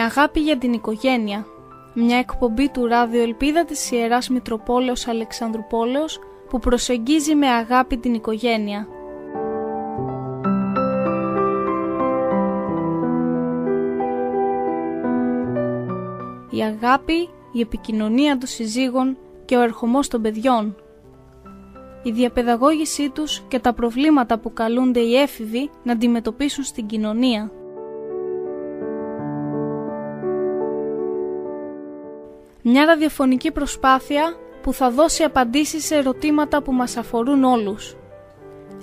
Η αγάπη για την οικογένεια. Μια εκπομπή του ράδιο Ελπίδα της Ιεράς Μητροπόλεως Αλεξανδρουπόλεως που προσεγγίζει με αγάπη την οικογένεια. Η αγάπη, η επικοινωνία των συζύγων και ο ερχομός των παιδιών. Η διαπαιδαγώγησή τους και τα προβλήματα που καλούνται οι έφηβοι να αντιμετωπίσουν στην κοινωνία. Μια ραδιοφωνική προσπάθεια που θα δώσει απαντήσεις σε ερωτήματα που μας αφορούν όλους.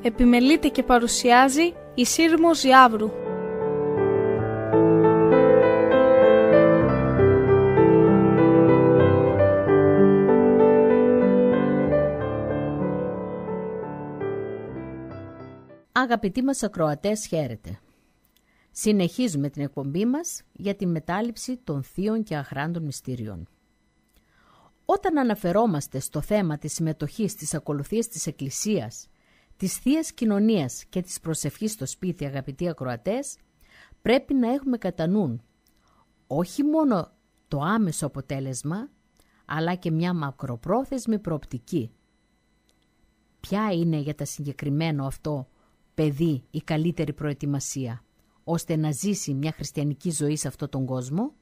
Επιμελείται και παρουσιάζει η Σύρμος Ζιάβρου. Αγαπητοί μας ακροατές, χαίρετε. Συνεχίζουμε την εκπομπή μας για τη μετάληψη των θείων και αχράντων μυστήριων. Όταν αναφερόμαστε στο θέμα της συμμετοχής της ακολουθίας της Εκκλησίας, της θείας Κοινωνίας και της προσευχής στο σπίτι αγαπητοί ακροατές, πρέπει να έχουμε κατά νου όχι μόνο το άμεσο αποτέλεσμα, αλλά και μια μακροπρόθεσμη προοπτική. Ποια είναι για τα συγκεκριμένο αυτό παιδί η καλύτερη προετοιμασία, ώστε να ζήσει μια χριστιανική ζωή σε αυτόν τον κόσμο?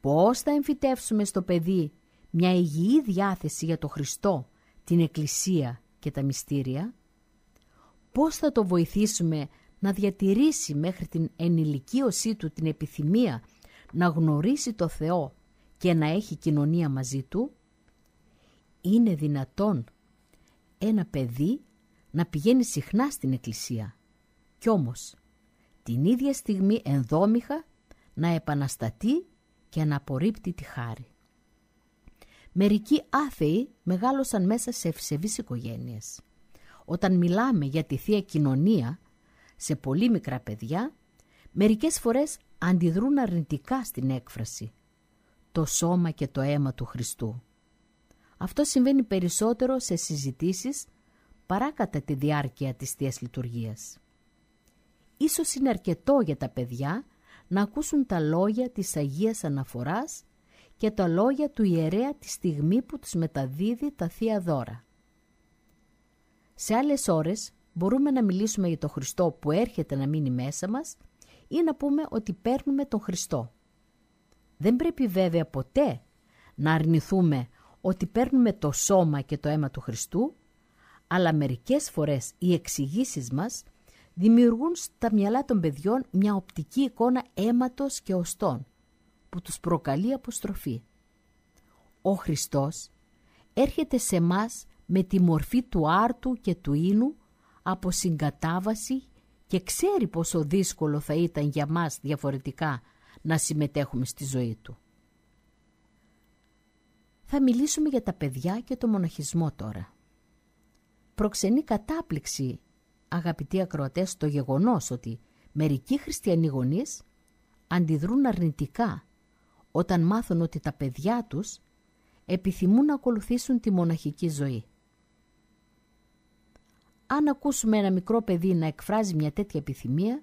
Πώς θα εμφυτεύσουμε στο παιδί μια υγιή διάθεση για το Χριστό, την Εκκλησία και τα μυστήρια, πώς θα το βοηθήσουμε να διατηρήσει μέχρι την ενηλικίωσή του την επιθυμία να γνωρίσει το Θεό και να έχει κοινωνία μαζί του, είναι δυνατόν ένα παιδί να πηγαίνει συχνά στην εκκλησία. Κι όμως, την ίδια στιγμή ενδόμηχα να επαναστατεί και να απορρίπτει τη χάρη. Μερικοί άθεοι μεγάλωσαν μέσα σε ευσεβείς οικογένειες. Όταν μιλάμε για τη Θεία Κοινωνία, σε πολύ μικρά παιδιά, μερικές φορές αντιδρούν αρνητικά στην έκφραση «το σώμα και το αίμα του Χριστού». Αυτό συμβαίνει περισσότερο σε συζητήσεις παρά κατά τη διάρκεια της Θείας Λειτουργίας. Ίσως είναι αρκετό για τα παιδιά να ακούσουν τα λόγια της Αγίας Αναφοράς και τα λόγια του ιερέα τη στιγμή που τους μεταδίδει τα Θεία Δώρα. Σε άλλες ώρες μπορούμε να μιλήσουμε για τον Χριστό που έρχεται να μείνει μέσα μας ή να πούμε ότι παίρνουμε τον Χριστό. Δεν πρέπει βέβαια ποτέ να αρνηθούμε ότι παίρνουμε το σώμα και το αίμα του Χριστού, αλλά μερικές φορές οι εξηγήσεις μας δημιουργούν στα μυαλά των παιδιών μια οπτική εικόνα αίματος και οστών που τους προκαλεί αποστροφή. Ο Χριστός έρχεται σε μας με τη μορφή του άρτου και του ίνου από συγκατάβαση και ξέρει πόσο δύσκολο θα ήταν για μας διαφορετικά να συμμετέχουμε στη ζωή του. Θα μιλήσουμε για τα παιδιά και το μοναχισμό τώρα. Προξενεί κατάπληξη, αγαπητοί ακροατές, το γεγονός ότι μερικοί χριστιανοί γονείς αντιδρούν αρνητικά όταν μάθουν ότι τα παιδιά τους επιθυμούν να ακολουθήσουν τη μοναχική ζωή. Αν ακούσουμε ένα μικρό παιδί να εκφράζει μια τέτοια επιθυμία,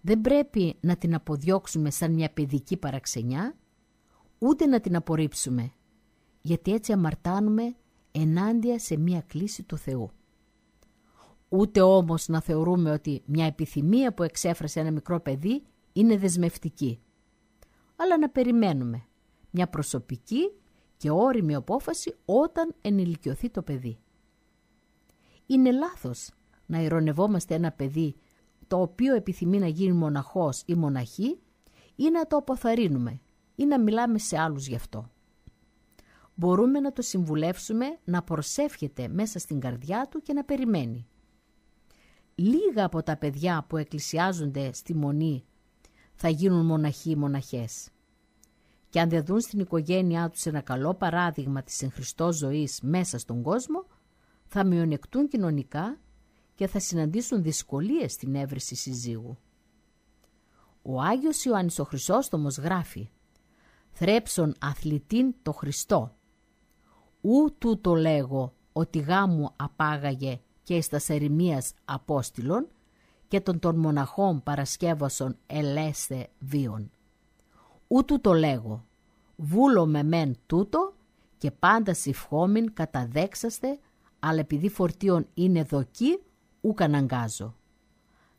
δεν πρέπει να την αποδιώξουμε σαν μια παιδική παραξενιά, ούτε να την απορρίψουμε, γιατί έτσι αμαρτάνουμε ενάντια σε μια κλίση του Θεού. Ούτε όμως να θεωρούμε ότι μια επιθυμία που εξέφρασε ένα μικρό παιδί είναι δεσμευτική αλλά να περιμένουμε μια προσωπική και όριμη απόφαση όταν ενηλικιωθεί το παιδί. Είναι λάθος να ειρωνευόμαστε ένα παιδί το οποίο επιθυμεί να γίνει μοναχός ή μοναχή ή να το αποθαρρύνουμε ή να μιλάμε σε άλλους γι' αυτό. Μπορούμε να το συμβουλεύσουμε να προσεύχεται μέσα στην καρδιά του και να περιμένει. Λίγα από τα παιδιά που εκκλησιάζονται στη Μονή θα γίνουν μοναχοί ή μοναχές. Και αν δεν δουν στην οικογένειά τους ένα καλό παράδειγμα της συγχριστός ζωής μέσα στον κόσμο, θα μειονεκτούν κοινωνικά και θα συναντήσουν δυσκολίες στην έβρεση συζύγου. Ο Άγιος Ιωάννης ο Χρυσόστομος γράφει «Θρέψον αθλητήν το Χριστό». Ού τούτο λέγω ότι γάμου απάγαγε και εις τας σερημίας και των των μοναχών παρασκεύασον ελέστε βίον. Ούτου το λέγω, βούλο με μεν τούτο και πάντα συφχόμην καταδέξαστε, αλλά επειδή φορτίον είναι δοκή, ούκ αναγκάζω.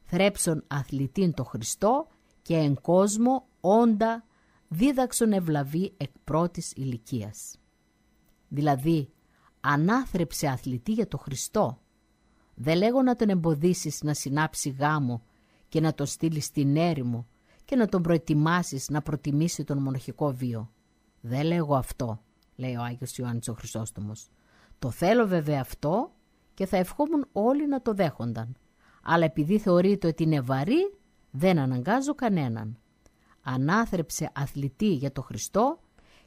Θρέψον αθλητήν το Χριστό και εν κόσμο όντα δίδαξον ευλαβή εκ πρώτης ηλικίας. Δηλαδή, ανάθρεψε αθλητή για το Χριστό, δεν λέγω να τον εμποδίσεις να συνάψει γάμο και να τον στείλεις στην έρημο και να τον προετοιμάσεις να προτιμήσει τον μοναχικό βίο. Δεν λέγω αυτό, λέει ο Άγιος Ιωάννης ο Χρυσόστομος. Το θέλω βέβαια αυτό και θα ευχόμουν όλοι να το δέχονταν. Αλλά επειδή θεωρείται ότι είναι βαρύ, δεν αναγκάζω κανέναν. Ανάθρεψε αθλητή για το Χριστό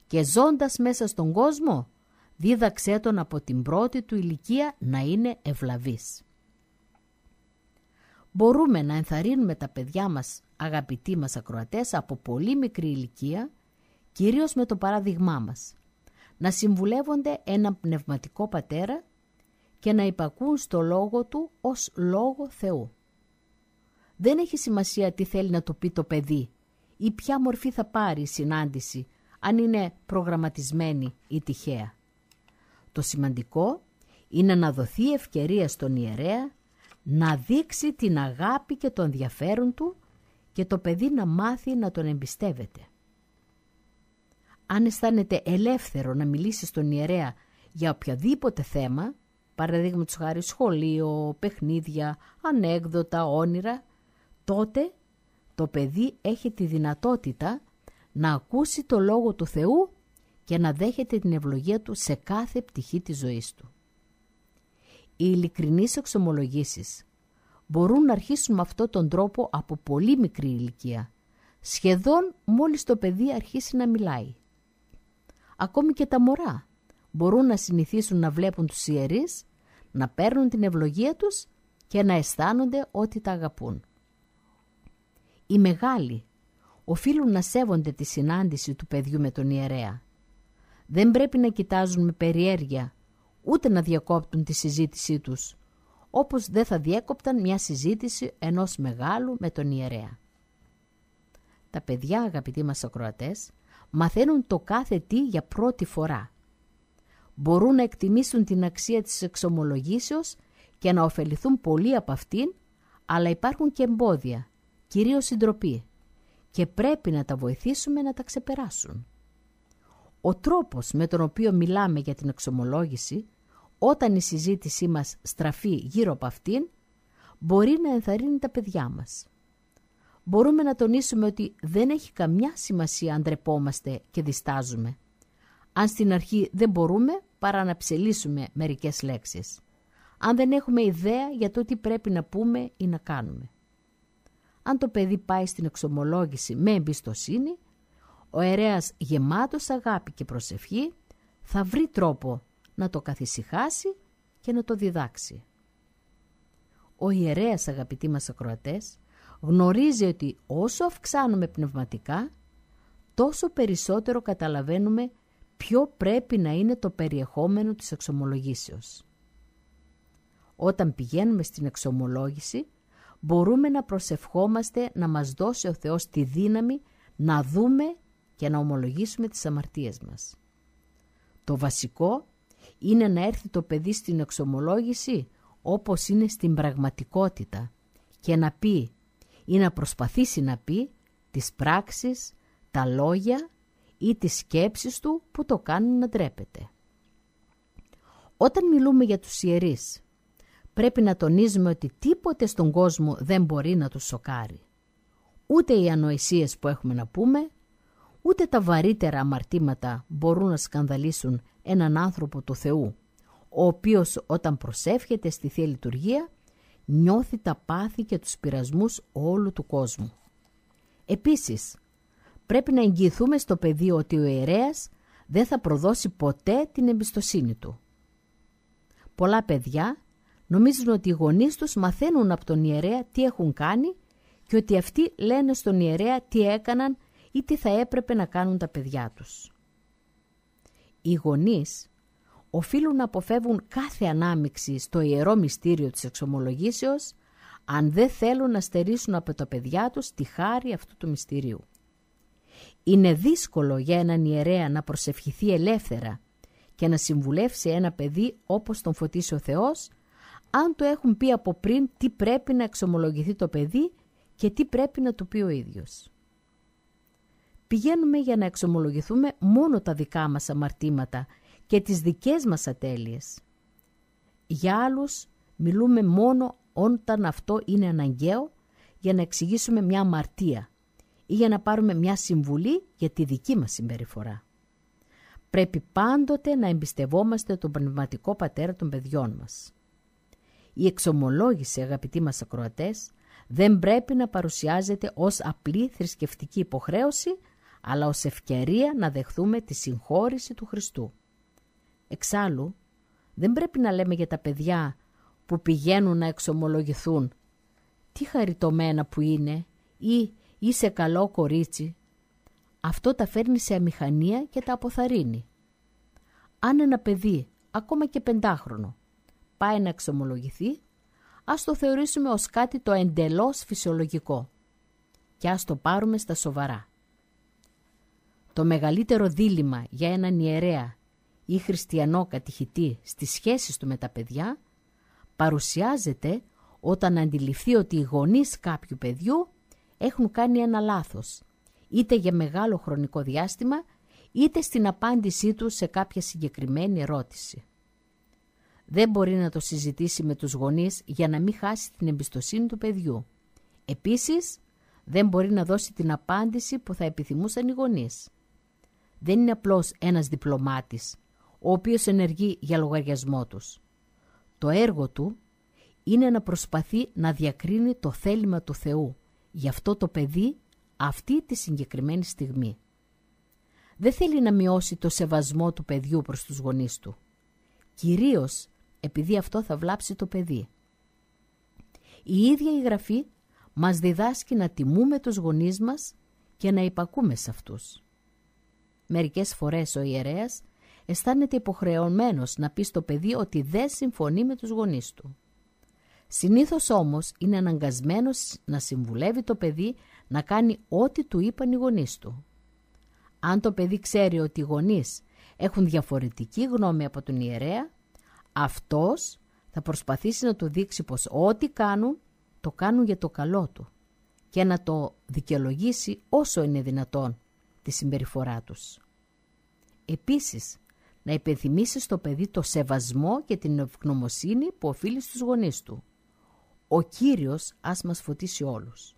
και ζώντας μέσα στον κόσμο δίδαξέ τον από την πρώτη του ηλικία να είναι ευλαβής. Μπορούμε να ενθαρρύνουμε τα παιδιά μας, αγαπητοί μας ακροατές, από πολύ μικρή ηλικία, κυρίως με το παράδειγμά μας, να συμβουλεύονται έναν πνευματικό πατέρα και να υπακούν στο λόγο του ως λόγο Θεού. Δεν έχει σημασία τι θέλει να το πει το παιδί ή ποια μορφή θα πάρει η συνάντηση, αν είναι προγραμματισμένη ή τυχαία. Το σημαντικό είναι να δοθεί ευκαιρία στον ιερέα να δείξει την αγάπη και το ενδιαφέρον του και το παιδί να μάθει να τον εμπιστεύεται. Αν αισθάνεται ελεύθερο να μιλήσει στον ιερέα για οποιαδήποτε θέμα, παραδείγματος χάρη σχολείο, παιχνίδια, ανέκδοτα, όνειρα, τότε το παιδί έχει τη δυνατότητα να ακούσει το Λόγο του Θεού και να δέχεται την ευλογία του σε κάθε πτυχή της ζωής του. Οι ειλικρινείς εξομολογήσεις μπορούν να αρχίσουν με αυτόν τον τρόπο από πολύ μικρή ηλικία, σχεδόν μόλις το παιδί αρχίσει να μιλάει. Ακόμη και τα μωρά μπορούν να συνηθίσουν να βλέπουν τους ιερείς, να παίρνουν την ευλογία τους και να αισθάνονται ότι τα αγαπούν. Οι μεγάλοι οφείλουν να σέβονται τη συνάντηση του παιδιού με τον ιερέα δεν πρέπει να κοιτάζουν με περιέργεια, ούτε να διακόπτουν τη συζήτησή τους, όπως δεν θα διέκοπταν μια συζήτηση ενός μεγάλου με τον ιερέα. Τα παιδιά, αγαπητοί μας ακροατές, μαθαίνουν το κάθε τι για πρώτη φορά. Μπορούν να εκτιμήσουν την αξία της εξομολογήσεως και να ωφεληθούν πολύ από αυτήν, αλλά υπάρχουν και εμπόδια, κυρίως συντροπή, και πρέπει να τα βοηθήσουμε να τα ξεπεράσουν. Ο τρόπος με τον οποίο μιλάμε για την εξομολόγηση, όταν η συζήτησή μας στραφεί γύρω από αυτήν, μπορεί να ενθαρρύνει τα παιδιά μας. Μπορούμε να τονίσουμε ότι δεν έχει καμιά σημασία αν ντρεπόμαστε και διστάζουμε. Αν στην αρχή δεν μπορούμε παρά να ψελίσουμε μερικές λέξεις. Αν δεν έχουμε ιδέα για το τι πρέπει να πούμε ή να κάνουμε. Αν το παιδί πάει στην εξομολόγηση με εμπιστοσύνη, ο αιρέας γεμάτος αγάπη και προσευχή θα βρει τρόπο να το καθησυχάσει και να το διδάξει. Ο ιερέας αγαπητοί μας ακροατές γνωρίζει ότι όσο αυξάνουμε πνευματικά τόσο περισσότερο καταλαβαίνουμε ποιο πρέπει να είναι το περιεχόμενο της εξομολογήσεως. Όταν πηγαίνουμε στην εξομολόγηση μπορούμε να προσευχόμαστε να μας δώσει ο Θεός τη δύναμη να δούμε για να ομολογήσουμε τις αμαρτίες μας. Το βασικό είναι να έρθει το παιδί στην εξομολόγηση όπως είναι στην πραγματικότητα και να πει ή να προσπαθήσει να πει τις πράξεις, τα λόγια ή τις σκέψεις του που το κάνουν να ντρέπεται. Όταν μιλούμε για τους ιερείς, πρέπει να τονίζουμε ότι τίποτε στον κόσμο δεν μπορεί να τους σοκάρει. Ούτε οι ανοησίες που έχουμε να πούμε, Ούτε τα βαρύτερα αμαρτήματα μπορούν να σκανδαλίσουν έναν άνθρωπο του Θεού, ο οποίος όταν προσεύχεται στη Θεία Λειτουργία νιώθει τα πάθη και τους πειρασμούς όλου του κόσμου. Επίσης, πρέπει να εγγυηθούμε στο πεδίο ότι ο ιερέας δεν θα προδώσει ποτέ την εμπιστοσύνη του. Πολλά παιδιά νομίζουν ότι οι γονείς τους μαθαίνουν από τον ιερέα τι έχουν κάνει και ότι αυτοί λένε στον ιερέα τι έκαναν ή τι θα έπρεπε να κάνουν τα παιδιά τους. Οι γονείς οφείλουν να αποφεύγουν κάθε ανάμειξη στο ιερό μυστήριο της εξομολογήσεως αν δεν θέλουν να στερήσουν από τα παιδιά τους τη χάρη αυτού του μυστηρίου. Είναι δύσκολο για έναν ιερέα να προσευχηθεί ελεύθερα και να συμβουλεύσει ένα παιδί όπως τον φωτίσει ο Θεός, αν το έχουν πει από πριν τι πρέπει να εξομολογηθεί το παιδί και τι πρέπει να του πει ο ίδιος πηγαίνουμε για να εξομολογηθούμε μόνο τα δικά μας αμαρτήματα και τις δικές μας ατέλειες. Για άλλους μιλούμε μόνο όταν αυτό είναι αναγκαίο για να εξηγήσουμε μια αμαρτία ή για να πάρουμε μια συμβουλή για τη δική μας συμπεριφορά. Πρέπει πάντοτε να εμπιστευόμαστε τον πνευματικό πατέρα των παιδιών μας. Η εξομολόγηση, αγαπητοί μας ακροατές, δεν πρέπει να παρουσιάζεται ως απλή θρησκευτική υποχρέωση, αλλά ως ευκαιρία να δεχθούμε τη συγχώρηση του Χριστού. Εξάλλου, δεν πρέπει να λέμε για τα παιδιά που πηγαίνουν να εξομολογηθούν «Τι χαριτωμένα που είναι» ή «Είσαι καλό κορίτσι». Αυτό τα φέρνει σε αμηχανία και τα αποθαρρύνει. Αν ένα παιδί, ακόμα και πεντάχρονο, πάει να εξομολογηθεί, ας το θεωρήσουμε ως κάτι το εντελώς φυσιολογικό και ας το πάρουμε στα σοβαρά. Το μεγαλύτερο δίλημα για έναν ιερέα ή χριστιανό κατηχητή στις σχέσεις του με τα παιδιά παρουσιάζεται όταν αντιληφθεί ότι οι γονείς κάποιου παιδιού έχουν κάνει ένα λάθος, είτε για μεγάλο χρονικό διάστημα, είτε στην απάντησή του σε κάποια συγκεκριμένη ερώτηση. Δεν μπορεί να το συζητήσει με τους γονείς για να μην χάσει την εμπιστοσύνη του παιδιού. Επίσης, δεν μπορεί να δώσει την απάντηση που θα επιθυμούσαν οι γονείς δεν είναι απλώς ένας διπλωμάτης, ο οποίος ενεργεί για λογαριασμό τους. Το έργο του είναι να προσπαθεί να διακρίνει το θέλημα του Θεού για αυτό το παιδί αυτή τη συγκεκριμένη στιγμή. Δεν θέλει να μειώσει το σεβασμό του παιδιού προς τους γονείς του. Κυρίως επειδή αυτό θα βλάψει το παιδί. Η ίδια η Γραφή μας διδάσκει να τιμούμε τους γονείς μας και να υπακούμε σε αυτούς. Μερικές φορές ο ιερέας αισθάνεται υποχρεωμένος να πει στο παιδί ότι δεν συμφωνεί με τους γονείς του. Συνήθως όμως είναι αναγκασμένος να συμβουλεύει το παιδί να κάνει ό,τι του είπαν οι γονείς του. Αν το παιδί ξέρει ότι οι γονείς έχουν διαφορετική γνώμη από τον ιερέα, αυτός θα προσπαθήσει να του δείξει πως ό,τι κάνουν, το κάνουν για το καλό του και να το δικαιολογήσει όσο είναι δυνατόν τη συμπεριφορά τους. Επίσης, να υπενθυμίσεις στο παιδί το σεβασμό και την ευγνωμοσύνη που οφείλει στους γονείς του. Ο Κύριος ας μας φωτίσει όλους.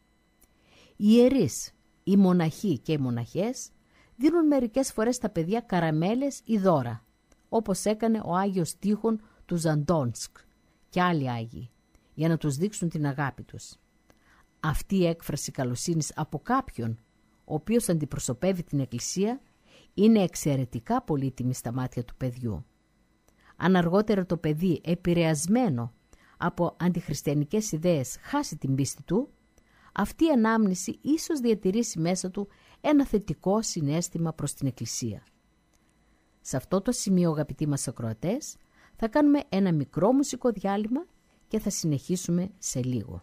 Οι ιερείς, οι μοναχοί και οι μοναχές δίνουν μερικές φορές στα παιδιά καραμέλες ή δώρα, όπως έκανε ο Άγιος Τίχων του Ζαντόνσκ και άλλοι Άγιοι, για να τους δείξουν την αγάπη τους. Αυτή η έκφραση καλοσύνης από κάποιον ο οποίος αντιπροσωπεύει την Εκκλησία, είναι εξαιρετικά πολύτιμη στα μάτια του παιδιού. Αν αργότερα το παιδί επηρεασμένο από αντιχριστιανικές ιδέες χάσει την πίστη του, αυτή η ανάμνηση ίσως διατηρήσει μέσα του ένα θετικό συνέστημα προς την Εκκλησία. Σε αυτό το σημείο, αγαπητοί μας ακροατές, θα κάνουμε ένα μικρό μουσικό διάλειμμα και θα συνεχίσουμε σε λίγο.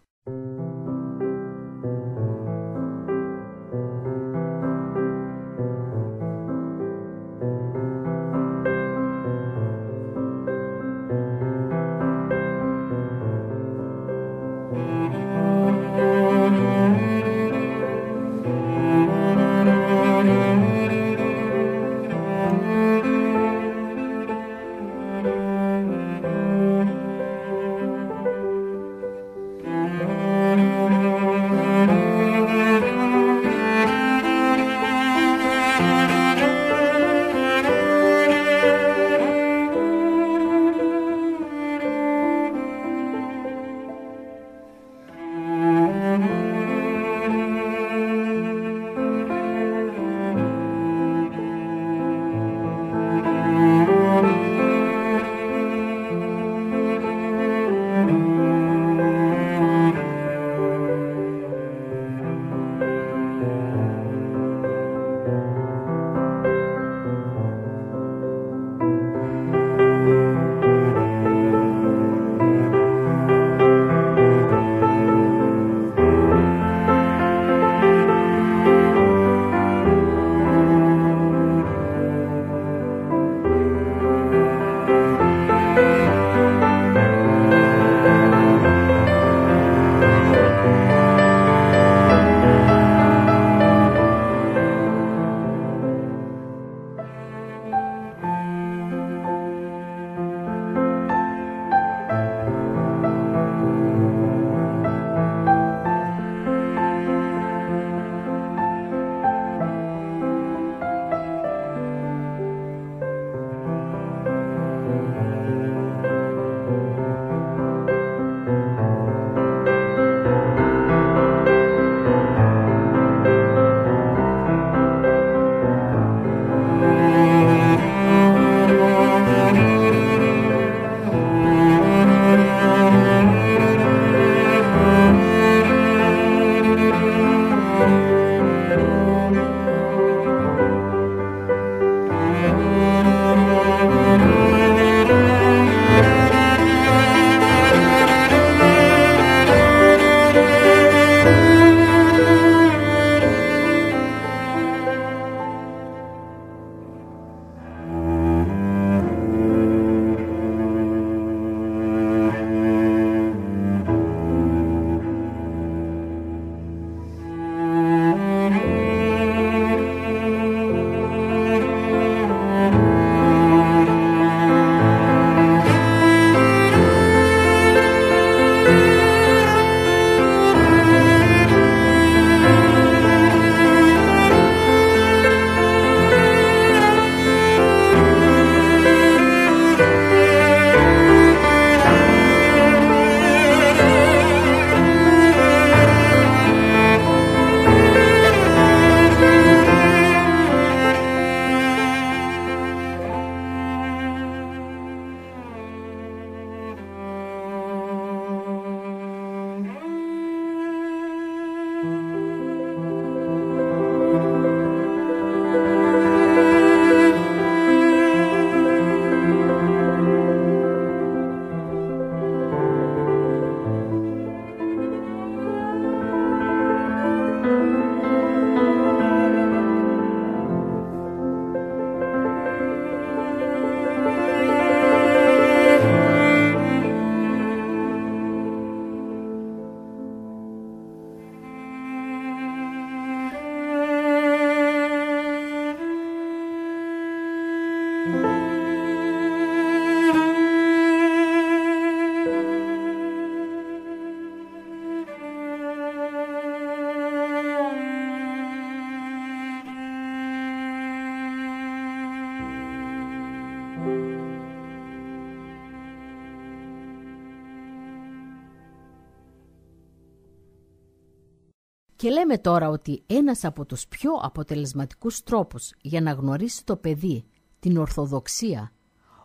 Και λέμε τώρα ότι ένας από τους πιο αποτελεσματικούς τρόπους για να γνωρίσει το παιδί την Ορθοδοξία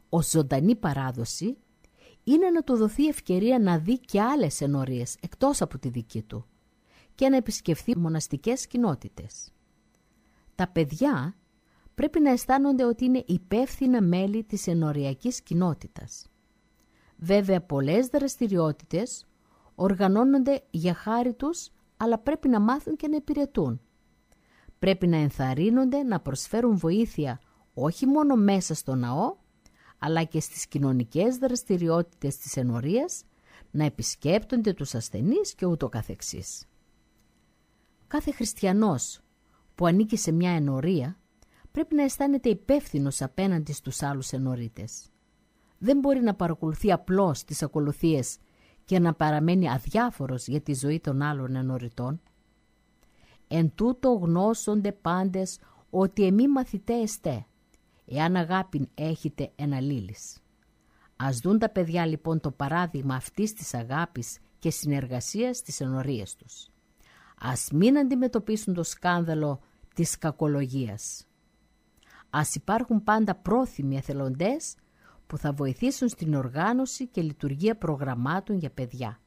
ω ζωντανή παράδοση είναι να του δοθεί ευκαιρία να δει και άλλες ενορίες εκτός από τη δική του και να επισκεφθεί μοναστικές κοινότητες. Τα παιδιά πρέπει να αισθάνονται ότι είναι υπεύθυνα μέλη της ενοριακής κοινότητας. Βέβαια, πολλές δραστηριότητες οργανώνονται για χάρη τους αλλά πρέπει να μάθουν και να υπηρετούν. Πρέπει να ενθαρρύνονται να προσφέρουν βοήθεια όχι μόνο μέσα στο ναό, αλλά και στις κοινωνικές δραστηριότητες της ενορίας, να επισκέπτονται τους ασθενείς και ούτω καθεξής. Κάθε χριστιανός που ανήκει σε μια ενορία πρέπει να αισθάνεται υπεύθυνος απέναντι στους άλλους ενορίτες. Δεν μπορεί να παρακολουθεί απλώς τις ακολουθίες και να παραμένει αδιάφορος για τη ζωή των άλλων ενωρητών. Εν τούτο γνώσονται πάντες ότι εμεί μαθητές εστέ, εάν αγάπη έχετε εναλλήλεις». Ας δουν τα παιδιά λοιπόν το παράδειγμα αυτής της αγάπης και συνεργασίας στις ενορίες τους. Ας μην αντιμετωπίσουν το σκάνδαλο της κακολογίας. Ας υπάρχουν πάντα πρόθυμοι εθελοντές που θα βοηθήσουν στην οργάνωση και λειτουργία προγραμμάτων για παιδιά.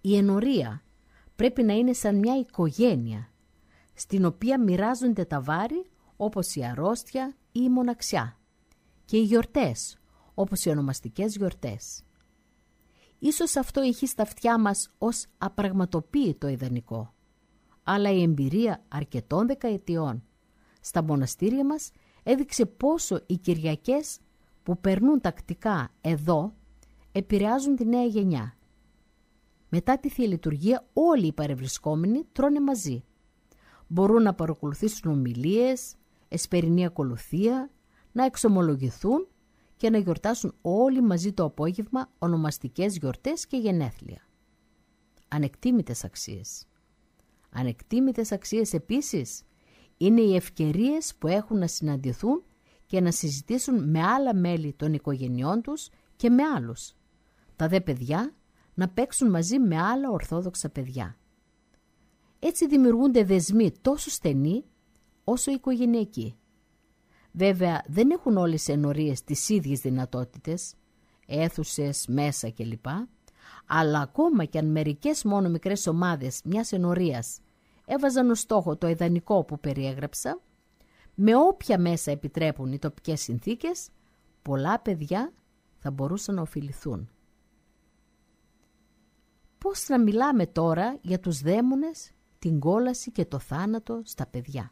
Η ενορία πρέπει να είναι σαν μια οικογένεια, στην οποία μοιράζονται τα βάρη όπως η αρρώστια ή η μοναξιά και οι γιορτές όπως οι ονομαστικές γιορτές. Ίσως αυτό έχει στα αυτιά μας ως απραγματοποίητο ιδανικό, αλλά η εμπειρία αρκετών δεκαετιών στα μοναστήρια μας έδειξε πόσο οι Κυριακές που περνούν τακτικά εδώ επηρεάζουν τη νέα γενιά. Μετά τη Θεία όλοι οι παρευρισκόμενοι τρώνε μαζί. Μπορούν να παρακολουθήσουν ομιλίες, εσπερινή ακολουθία, να εξομολογηθούν και να γιορτάσουν όλοι μαζί το απόγευμα ονομαστικές γιορτές και γενέθλια. Ανεκτήμητες αξίες. Ανεκτήμητες αξίες επίσης είναι οι ευκαιρίες που έχουν να συναντηθούν και να συζητήσουν με άλλα μέλη των οικογενειών τους και με άλλους. Τα δε παιδιά να παίξουν μαζί με άλλα ορθόδοξα παιδιά. Έτσι δημιουργούνται δεσμοί τόσο στενοί όσο οικογενειακοί. Βέβαια δεν έχουν όλες οι ενορίες τις ίδιες δυνατότητες, αίθουσες, μέσα κλπ. Αλλά ακόμα και αν μερικές μόνο μικρές ομάδες μιας ενορίας έβαζαν ως στόχο το ιδανικό που περιέγραψα, με όποια μέσα επιτρέπουν οι τοπικές συνθήκες, πολλά παιδιά θα μπορούσαν να ωφεληθούν. Πώς να μιλάμε τώρα για τους δαίμονες, την κόλαση και το θάνατο στα παιδιά.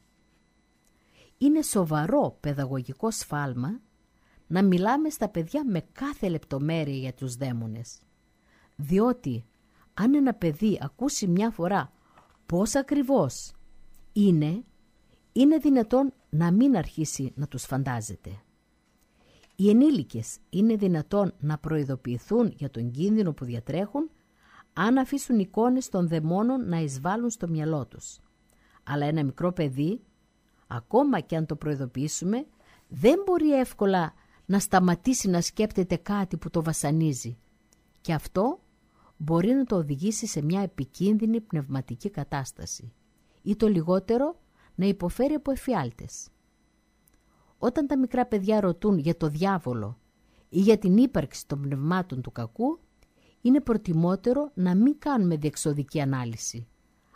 Είναι σοβαρό παιδαγωγικό σφάλμα να μιλάμε στα παιδιά με κάθε λεπτομέρεια για τους δαίμονες. Διότι αν ένα παιδί ακούσει μια φορά πώς ακριβώς είναι είναι δυνατόν να μην αρχίσει να τους φαντάζεται. Οι ενήλικες είναι δυνατόν να προειδοποιηθούν για τον κίνδυνο που διατρέχουν αν αφήσουν εικόνες των δαιμόνων να εισβάλλουν στο μυαλό τους. Αλλά ένα μικρό παιδί, ακόμα και αν το προειδοποιήσουμε, δεν μπορεί εύκολα να σταματήσει να σκέπτεται κάτι που το βασανίζει. Και αυτό μπορεί να το οδηγήσει σε μια επικίνδυνη πνευματική κατάσταση. Ή το λιγότερο να υποφέρει από εφιάλτες. Όταν τα μικρά παιδιά ρωτούν για το διάβολο ή για την ύπαρξη των πνευμάτων του κακού, είναι προτιμότερο να μην κάνουμε διεξοδική ανάλυση,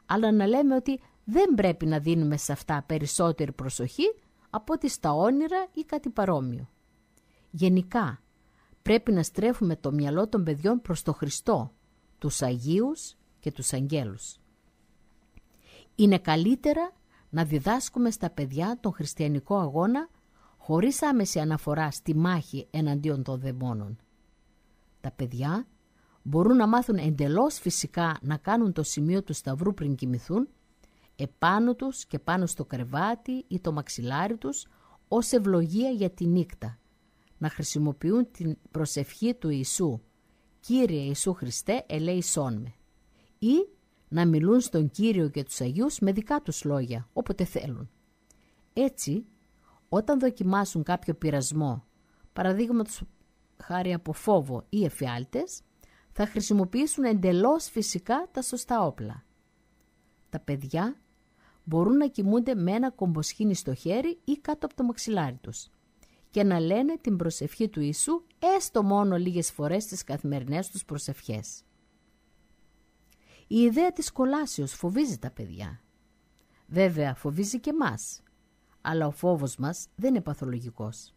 αλλά να λέμε ότι δεν πρέπει να δίνουμε σε αυτά περισσότερη προσοχή από ότι στα όνειρα ή κάτι παρόμοιο. Γενικά, πρέπει να στρέφουμε το μυαλό των παιδιών προς το Χριστό, τους Αγίους και τους Αγγέλους. Είναι καλύτερα να διδάσκουμε στα παιδιά τον χριστιανικό αγώνα χωρίς άμεση αναφορά στη μάχη εναντίον των δαιμόνων. Τα παιδιά μπορούν να μάθουν εντελώς φυσικά να κάνουν το σημείο του σταυρού πριν κοιμηθούν, επάνω τους και πάνω στο κρεβάτι ή το μαξιλάρι τους, ως ευλογία για τη νύχτα, να χρησιμοποιούν την προσευχή του Ιησού «Κύριε Ιησού Χριστέ, ελέησόν με» ή να μιλούν στον Κύριο και τους Αγίους με δικά τους λόγια, όποτε θέλουν. Έτσι, όταν δοκιμάσουν κάποιο πειρασμό, παραδείγματος χάρη από φόβο ή εφιάλτες, θα χρησιμοποιήσουν εντελώς φυσικά τα σωστά όπλα. Τα παιδιά μπορούν να κοιμούνται με ένα κομποσχήνι στο χέρι ή κάτω από το μαξιλάρι τους και να λένε την προσευχή του Ιησού έστω μόνο λίγες φορές στις καθημερινές τους προσευχές. Η ιδέα της κολάσεως φοβίζει τα παιδιά. Βέβαια φοβίζει και μας, αλλά ο φόβος μας δεν είναι παθολογικός.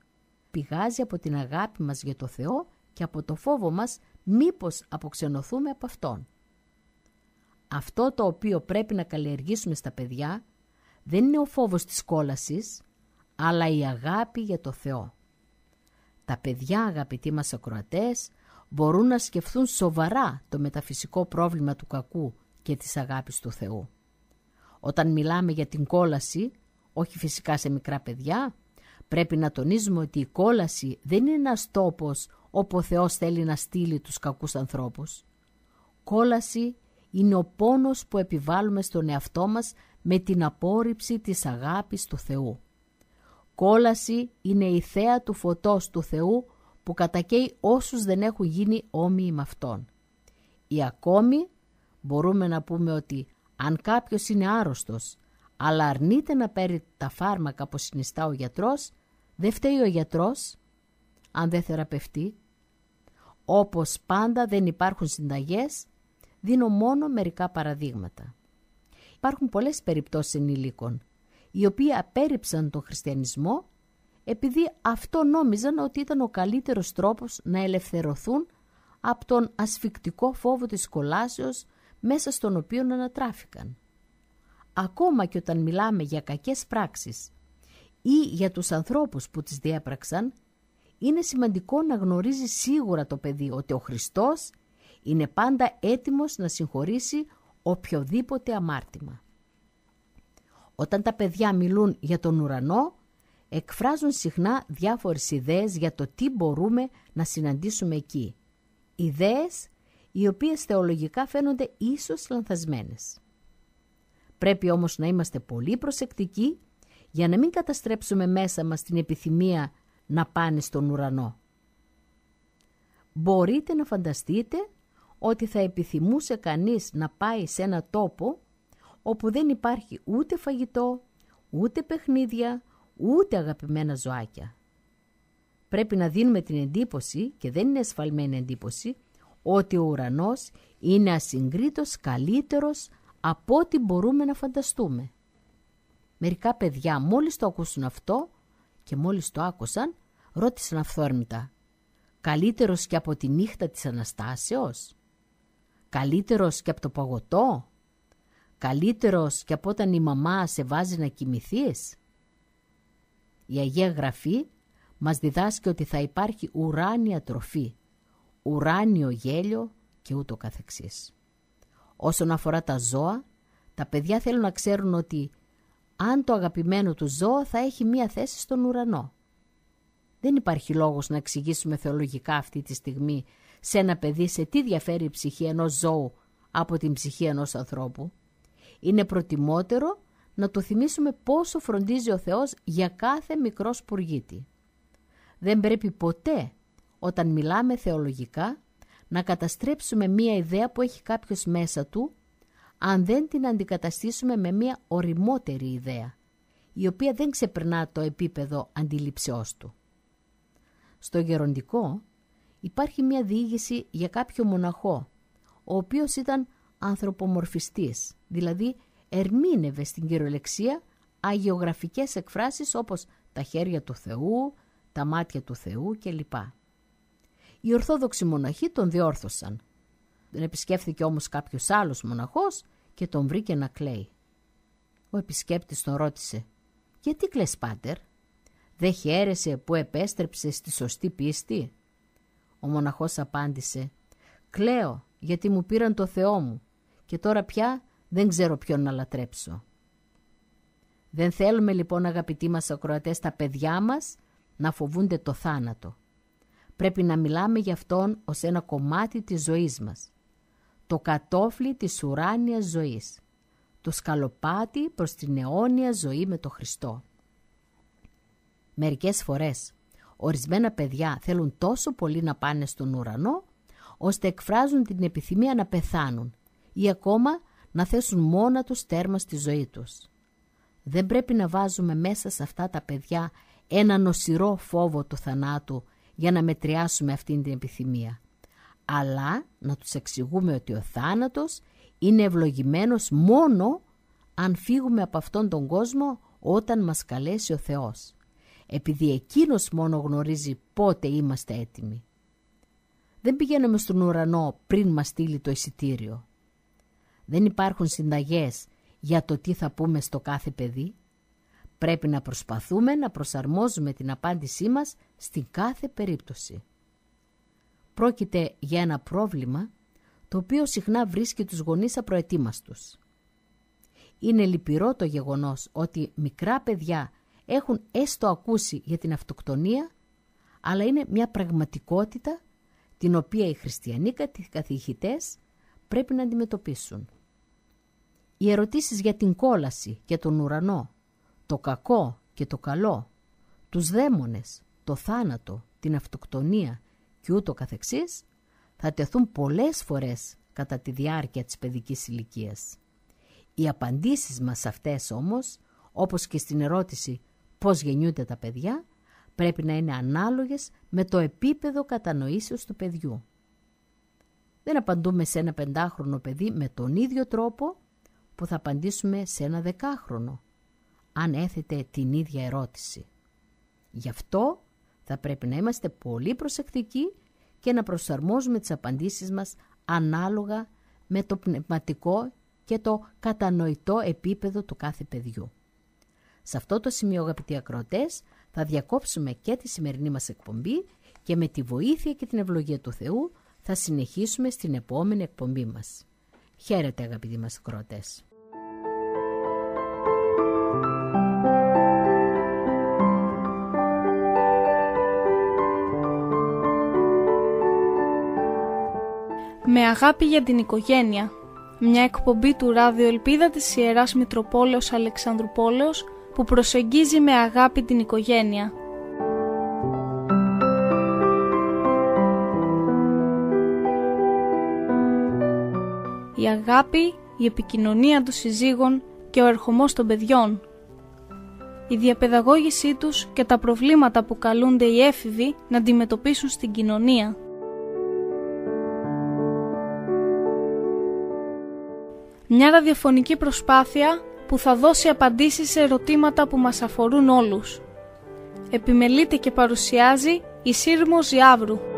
Πηγάζει από την αγάπη μας για το Θεό και από το φόβο μας μήπως αποξενωθούμε από Αυτόν. Αυτό το οποίο πρέπει να καλλιεργήσουμε στα παιδιά δεν είναι ο φόβος της κόλασης, αλλά η αγάπη για το Θεό. Τα παιδιά, αγαπητοί μας ακροατές, μπορούν να σκεφτούν σοβαρά το μεταφυσικό πρόβλημα του κακού και της αγάπης του Θεού. Όταν μιλάμε για την κόλαση, όχι φυσικά σε μικρά παιδιά, πρέπει να τονίζουμε ότι η κόλαση δεν είναι ένας τόπος όπου ο Θεός θέλει να στείλει τους κακούς ανθρώπους. Κόλαση είναι ο πόνος που επιβάλλουμε στον εαυτό μας με την απόρριψη της αγάπης του Θεού. Κόλαση είναι η θέα του φωτός του Θεού που κατακαίει όσους δεν έχουν γίνει όμοιοι με Αυτόν. Ή ακόμη μπορούμε να πούμε ότι αν κάποιος είναι άρρωστος, αλλά αρνείται να παίρνει τα φάρμακα που συνιστά ο γιατρός, δεν φταίει ο γιατρός, αν δεν θεραπευτεί. Όπως πάντα δεν υπάρχουν συνταγές, δίνω μόνο μερικά παραδείγματα. Υπάρχουν πολλές περιπτώσεις ενηλίκων, οι οποίοι απέρριψαν τον χριστιανισμό επειδή αυτό νόμιζαν ότι ήταν ο καλύτερος τρόπος να ελευθερωθούν από τον ασφυκτικό φόβο της κολάσεως μέσα στον οποίο ανατράφηκαν. Ακόμα και όταν μιλάμε για κακές πράξεις ή για τους ανθρώπους που τις διέπραξαν, είναι σημαντικό να γνωρίζει σίγουρα το παιδί ότι ο Χριστός είναι πάντα έτοιμος να συγχωρήσει οποιοδήποτε αμάρτημα. Όταν τα παιδιά μιλούν για τον ουρανό, εκφράζουν συχνά διάφορες ιδέες για το τι μπορούμε να συναντήσουμε εκεί. Ιδέες οι οποίες θεολογικά φαίνονται ίσως λανθασμένες. Πρέπει όμως να είμαστε πολύ προσεκτικοί για να μην καταστρέψουμε μέσα μας την επιθυμία να πάνε στον ουρανό. Μπορείτε να φανταστείτε ότι θα επιθυμούσε κανείς να πάει σε ένα τόπο όπου δεν υπάρχει ούτε φαγητό, ούτε παιχνίδια, ούτε αγαπημένα ζωάκια. Πρέπει να δίνουμε την εντύπωση, και δεν είναι εσφαλμένη εντύπωση, ότι ο ουρανός είναι ασυγκρίτως καλύτερος από ό,τι μπορούμε να φανταστούμε. Μερικά παιδιά μόλις το ακούσουν αυτό και μόλις το άκουσαν, ρώτησαν αυθόρμητα «Καλύτερος και από τη νύχτα της Αναστάσεως» «Καλύτερος και από το παγωτό» «Καλύτερος και από όταν η μαμά σε βάζει να κοιμηθείς» Η Αγία Γραφή μας διδάσκει ότι θα υπάρχει ουράνια τροφή, ουράνιο γέλιο και ούτω καθεξής. Όσον αφορά τα ζώα, τα παιδιά θέλουν να ξέρουν ότι αν το αγαπημένο του ζώο θα έχει μία θέση στον ουρανό. Δεν υπάρχει λόγος να εξηγήσουμε θεολογικά αυτή τη στιγμή σε ένα παιδί σε τι διαφέρει η ψυχή ενός ζώου από την ψυχή ενός ανθρώπου. Είναι προτιμότερο να το θυμίσουμε πόσο φροντίζει ο Θεός για κάθε μικρό σπουργίτη. Δεν πρέπει ποτέ, όταν μιλάμε θεολογικά, να καταστρέψουμε μία ιδέα που έχει κάποιος μέσα του, αν δεν την αντικαταστήσουμε με μία οριμότερη ιδέα, η οποία δεν ξεπερνά το επίπεδο αντιληψεώς του. Στο γεροντικό υπάρχει μία διήγηση για κάποιο μοναχό, ο οποίος ήταν ανθρωπομορφιστής, δηλαδή ερμήνευε στην κυριολεξία αγιογραφικές εκφράσεις όπως τα χέρια του Θεού, τα μάτια του Θεού κλπ. Οι Ορθόδοξοι μοναχοί τον διόρθωσαν. Τον επισκέφθηκε όμως κάποιος άλλος μοναχός και τον βρήκε να κλαίει. Ο επισκέπτης τον ρώτησε «Γιατί κλαις πάτερ» «Δεν χαίρεσαι που επέστρεψες στη σωστή πίστη» Ο μοναχός απάντησε «Κλαίω γιατί μου πήραν το Θεό μου και τώρα πια δεν ξέρω ποιον να λατρέψω. Δεν θέλουμε λοιπόν αγαπητοί μας ακροατές τα παιδιά μας να φοβούνται το θάνατο. Πρέπει να μιλάμε για αυτόν ως ένα κομμάτι της ζωής μας. Το κατόφλι της ουράνιας ζωής. Το σκαλοπάτι προς την αιώνια ζωή με το Χριστό. Μερικές φορές ορισμένα παιδιά θέλουν τόσο πολύ να πάνε στον ουρανό ώστε εκφράζουν την επιθυμία να πεθάνουν ή ακόμα να θέσουν μόνα τους τέρμα στη ζωή τους. Δεν πρέπει να βάζουμε μέσα σε αυτά τα παιδιά ένα οσυρό φόβο του θανάτου για να μετριάσουμε αυτήν την επιθυμία. Αλλά να τους εξηγούμε ότι ο θάνατος είναι ευλογημένος μόνο αν φύγουμε από αυτόν τον κόσμο όταν μας καλέσει ο Θεός. Επειδή εκείνος μόνο γνωρίζει πότε είμαστε έτοιμοι. Δεν πηγαίνουμε στον ουρανό πριν μας στείλει το εισιτήριο δεν υπάρχουν συνταγές για το τι θα πούμε στο κάθε παιδί. Πρέπει να προσπαθούμε να προσαρμόζουμε την απάντησή μας στην κάθε περίπτωση. Πρόκειται για ένα πρόβλημα το οποίο συχνά βρίσκει τους γονείς απροετοίμαστους. Είναι λυπηρό το γεγονός ότι μικρά παιδιά έχουν έστω ακούσει για την αυτοκτονία, αλλά είναι μια πραγματικότητα την οποία οι χριστιανοί καθηγητές πρέπει να αντιμετωπίσουν. Οι ερωτήσεις για την κόλαση και τον ουρανό, το κακό και το καλό, τους δαίμονες, το θάνατο, την αυτοκτονία και ούτω καθεξής, θα τεθούν πολλές φορές κατά τη διάρκεια της παιδικής ηλικίας. Οι απαντήσεις μας αυτές όμως, όπως και στην ερώτηση «Πώς γεννιούνται τα παιδιά», πρέπει να είναι ανάλογες με το επίπεδο κατανοήσεως του παιδιού. Δεν απαντούμε σε ένα πεντάχρονο παιδί με τον ίδιο τρόπο που θα απαντήσουμε σε ένα δεκάχρονο, αν έθετε την ίδια ερώτηση. Γι' αυτό θα πρέπει να είμαστε πολύ προσεκτικοί και να προσαρμόζουμε τις απαντήσεις μας ανάλογα με το πνευματικό και το κατανοητό επίπεδο του κάθε παιδιού. Σε αυτό το σημείο, αγαπητοί θα διακόψουμε και τη σημερινή μας εκπομπή και με τη βοήθεια και την ευλογία του Θεού θα συνεχίσουμε στην επόμενη εκπομπή μας. Χαίρετε αγαπητοί μας κρότες. Με αγάπη για την οικογένεια. Μια εκπομπή του Ράδιο Ελπίδα της Ιεράς Μητροπόλεως Αλεξανδρουπόλεως που προσεγγίζει με αγάπη την οικογένεια. η αγάπη, η επικοινωνία των συζύγων και ο ερχομός των παιδιών. Η διαπαιδαγώγησή τους και τα προβλήματα που καλούνται οι έφηβοι να αντιμετωπίσουν στην κοινωνία. Μια ραδιοφωνική προσπάθεια που θα δώσει απαντήσεις σε ερωτήματα που μας αφορούν όλους. Επιμελείται και παρουσιάζει η Σύρμος Ζιάβρου.